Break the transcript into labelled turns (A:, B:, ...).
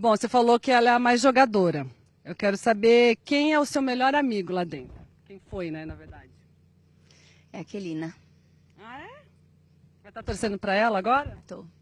A: Bom, você falou que ela é a mais jogadora. Eu quero saber quem é o seu melhor amigo lá dentro.
B: Quem foi, né, na verdade?
A: É a Kelina.
B: Ah, é? Vai estar tá torcendo para
C: ela agora? Estou.